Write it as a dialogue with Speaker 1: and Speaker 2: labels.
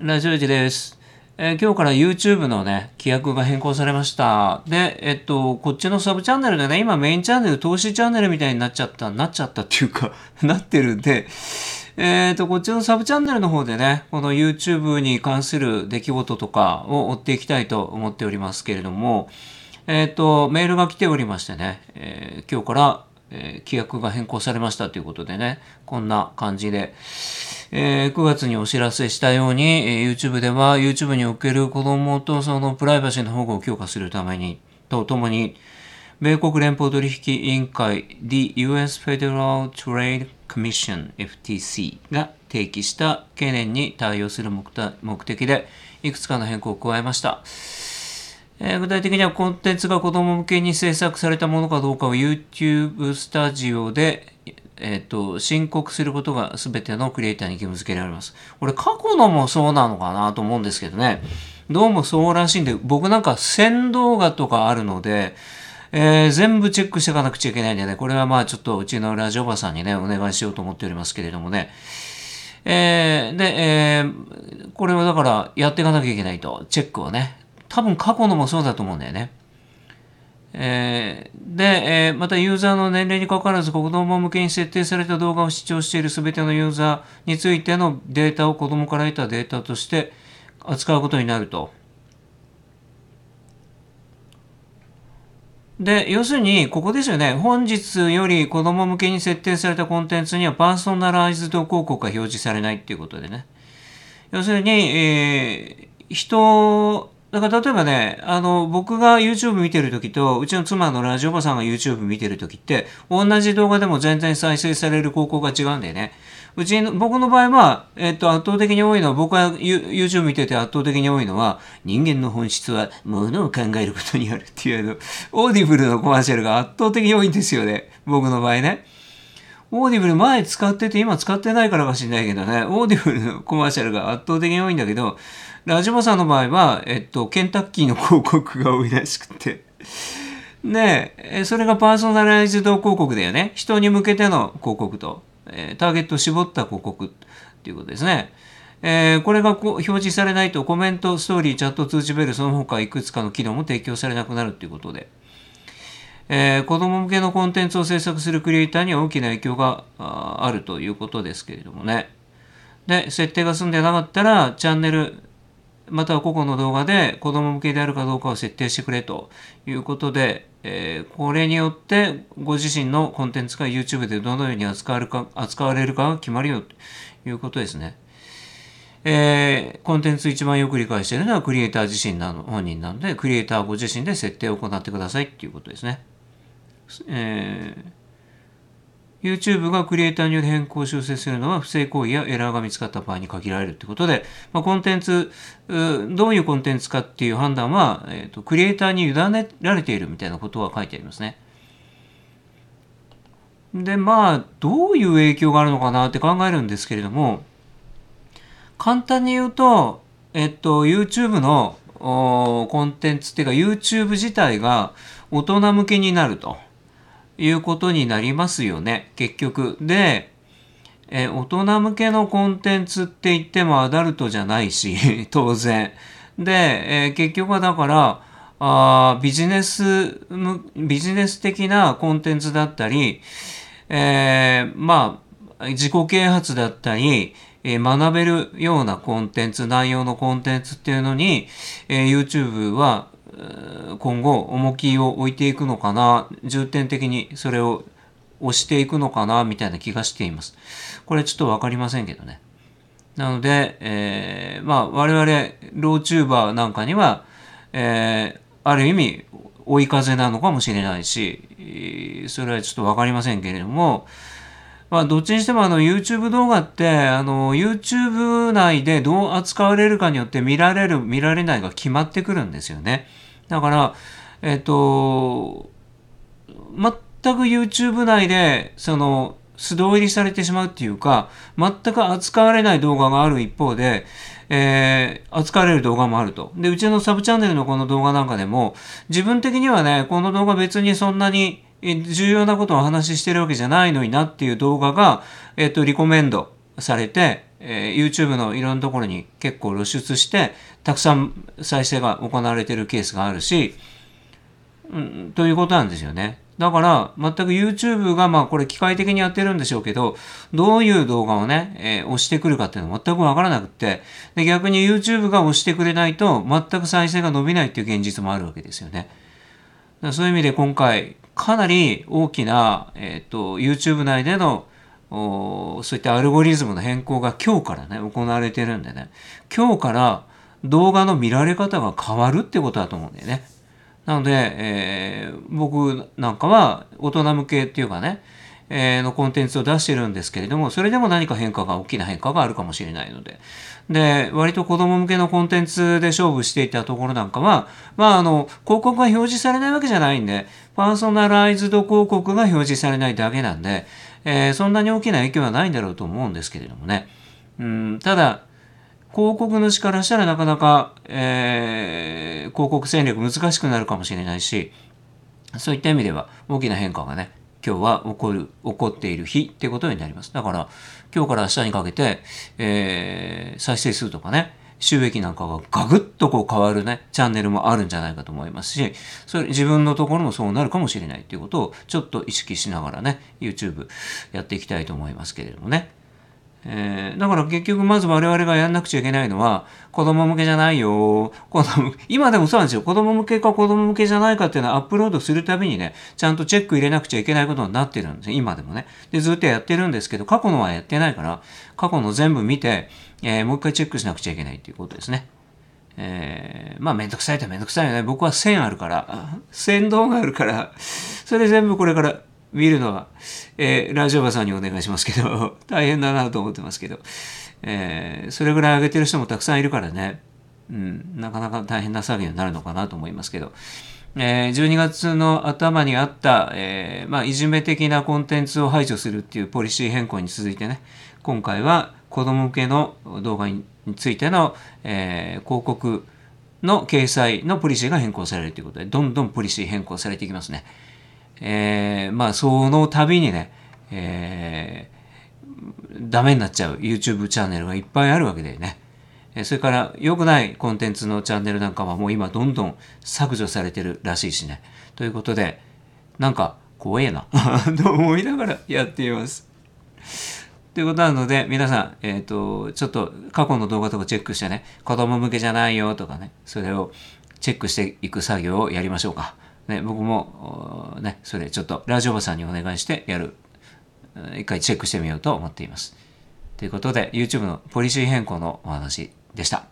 Speaker 1: ラジオ一です。えー、今日から YouTube のね、規約が変更されました。で、えっと、こっちのサブチャンネルでね、今メインチャンネル、投資チャンネルみたいになっちゃった、なっちゃったっていうか なってるんで、えっ、ー、と、こっちのサブチャンネルの方でね、この YouTube に関する出来事とかを追っていきたいと思っておりますけれども、えっ、ー、と、メールが来ておりましてね、えー、今日からえー、規約が変更されましたということでね、こんな感じで、えー、9月にお知らせしたように、えー、YouTube では YouTube における子供とそのプライバシーの保護を強化するために、とともに、米国連邦取引委員会 The US Federal Trade Commission FTC が提起した懸念に対応する目的でいくつかの変更を加えました。えー、具体的にはコンテンツが子供向けに制作されたものかどうかを YouTube スタジオで、えーと、申告することが全てのクリエイターに義務付けられます。これ過去のもそうなのかなと思うんですけどね。どうもそうらしいんで、僕なんか先動画とかあるので、えー、全部チェックしていかなくちゃいけないんでね、これはまあちょっとうちのラジオバさんにね、お願いしようと思っておりますけれどもね。えー、で、えー、これはだからやっていかなきゃいけないと、チェックをね。多分過去のもそうだと思うんだよね。えー、で、えー、またユーザーの年齢にかかわらず子供向けに設定された動画を視聴している全てのユーザーについてのデータを子供から得たデータとして扱うことになると。で、要するに、ここですよね。本日より子供向けに設定されたコンテンツにはパーソナライズド広告が表示されないっていうことでね。要するに、えー、人だから例えばね、あの、僕が YouTube 見てる時と、うちの妻のラジオばさんが YouTube 見てる時って、同じ動画でも全然再生される高校が違うんだよね。うちの、僕の場合は、えっと、圧倒的に多いのは、僕が YouTube 見てて圧倒的に多いのは、人間の本質は物を考えることにあるっていう、オーディブルのコマーシャルが圧倒的に多いんですよね。僕の場合ね。オーディブル前使ってて今使ってないからかしんないけどね、オーディブルのコマーシャルが圧倒的に多いんだけど、ラジモさんの場合は、えっと、ケンタッキーの広告が多いらしくて。ねえ、それがパーソナライズド広告だよね。人に向けての広告と、えー、ターゲットを絞った広告っていうことですね。えー、これがこ表示されないとコメント、ストーリー、チャット、通知ベル、その他いくつかの機能も提供されなくなるっていうことで。えー、子供向けのコンテンツを制作するクリエイターには大きな影響があるということですけれどもね。で、設定が済んでなかったら、チャンネル、または個々の動画で子供向けであるかどうかを設定してくれということで、えー、これによってご自身のコンテンツが YouTube でどのように扱われるか扱われるかが決まるよということですね。えー、コンテンツ一番よく理解しているのはクリエイター自身なの本人なので、クリエイターご自身で設定を行ってくださいっていうことですね。えー、YouTube がクリエイターによる変更修正するのは不正行為やエラーが見つかった場合に限られるということで、まあ、コンテンツどういうコンテンツかっていう判断は、えーと、クリエイターに委ねられているみたいなことは書いてありますね。でまあどういう影響があるのかなって考えるんですけれども簡単に言うと、えっと、YouTube のコンテンツっていうか YouTube 自体が大人向けになると。いうことになりますよね、結局。で、え大人向けのコンテンツって言ってもアダルトじゃないし、当然。で、え結局はだから、あビジネス、ビジネス的なコンテンツだったり、えー、まあ、自己啓発だったり、えー、学べるようなコンテンツ、内容のコンテンツっていうのに、えー、YouTube は今後重きを置いていくのかな重点的にそれを押していくのかなみたいな気がしています。これちょっと分かりませんけどね。なので、えー、まあ我々ローチューバーなんかには、えー、ある意味追い風なのかもしれないしそれはちょっと分かりませんけれども、まあ、どっちにしてもあの YouTube 動画ってあの YouTube 内でどう扱われるかによって見られる見られないが決まってくるんですよね。だから、えっと、全く YouTube 内で、その、素通りされてしまうっていうか、全く扱われない動画がある一方で、えー、扱われる動画もあると。で、うちのサブチャンネルのこの動画なんかでも、自分的にはね、この動画別にそんなに重要なことをお話ししてるわけじゃないのになっていう動画が、えっ、と、リコメンドされて、えー、YouTube のいろんなところに結構露出してたくさん再生が行われてるケースがあるし、うん、ということなんですよね。だから全く YouTube がまあこれ機械的にやってるんでしょうけどどういう動画をね、えー、押してくるかっていうのは全くわからなくってで逆に YouTube が押してくれないと全く再生が伸びないっていう現実もあるわけですよね。そういう意味で今回かなり大きな、えーと、と YouTube 内でのそういったアルゴリズムの変更が今日からね行われてるんでね今日から動画の見られ方が変わるってことだと思うんだよね。なので、えー、僕なんかは大人向けっていうかね、えー、のコンテンツを出してるんですけれどもそれでも何か変化が大きな変化があるかもしれないのでで割と子供向けのコンテンツで勝負していたところなんかはまああの広告が表示されないわけじゃないんでパーソナライズド広告が表示されないだけなんでえー、そんなに大きな影響はないんだろうと思うんですけれどもね。うん、ただ、広告主からしたらなかなか、えー、広告戦略難しくなるかもしれないし、そういった意味では大きな変化がね、今日は起こる、起こっている日ってことになります。だから、今日から明日にかけて、えー、再生数とかね、収益なんかがガグッとこう変わるね、チャンネルもあるんじゃないかと思いますし、それ自分のところもそうなるかもしれないっていうことをちょっと意識しながらね、YouTube やっていきたいと思いますけれどもね。えー、だから結局まず我々がやんなくちゃいけないのは子供向けじゃないよ子供今でもそうなんですよ子供向けか子供向けじゃないかっていうのはアップロードするたびにねちゃんとチェック入れなくちゃいけないことになってるんです今でもねでずっとやってるんですけど過去のはやってないから過去の全部見て、えー、もう一回チェックしなくちゃいけないっていうことですねえー、まあめんどくさいとめんどくさいよね僕は1000あるから1000動画あるからそれ全部これから見るのは、えー、ラジオバさんにお願いしますけど、大変だなと思ってますけど、えー、それぐらい上げてる人もたくさんいるからね、うん、なかなか大変な作業になるのかなと思いますけど、えー、12月の頭にあった、えー、まあ、いじめ的なコンテンツを排除するっていうポリシー変更に続いてね、今回は子供向けの動画についての、えー、広告の掲載のポリシーが変更されるということで、どんどんポリシー変更されていきますね。えー、まあ、その度にね、えー、ダメになっちゃう YouTube チャンネルがいっぱいあるわけだよね。それから良くないコンテンツのチャンネルなんかはもう今どんどん削除されてるらしいしね。ということで、なんか怖えな と思いながらやっています。ということなので、皆さん、えっ、ー、と、ちょっと過去の動画とかチェックしてね、子供向けじゃないよとかね、それをチェックしていく作業をやりましょうか。ね、僕も、ね、それちょっとラジオバさんにお願いしてやる。一回チェックしてみようと思っています。ということで、YouTube のポリシー変更のお話でした。